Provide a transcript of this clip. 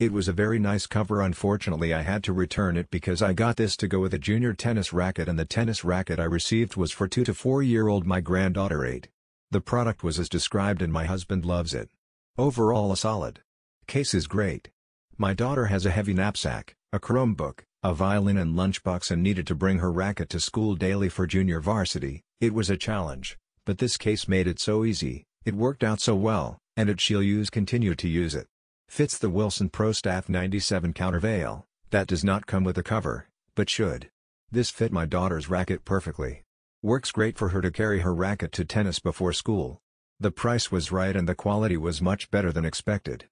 It was a very nice cover unfortunately I had to return it because I got this to go with a junior tennis racket and the tennis racket I received was for 2 to 4 year old my granddaughter 8. The product was as described and my husband loves it. Overall a solid. Case is great. My daughter has a heavy knapsack, a Chromebook, a violin and lunchbox and needed to bring her racket to school daily for junior varsity, it was a challenge, but this case made it so easy, it worked out so well, and it she'll use continue to use it. Fits the Wilson Pro Staff 97 countervail, that does not come with a cover, but should. This fit my daughter's racket perfectly. Works great for her to carry her racket to tennis before school. The price was right and the quality was much better than expected.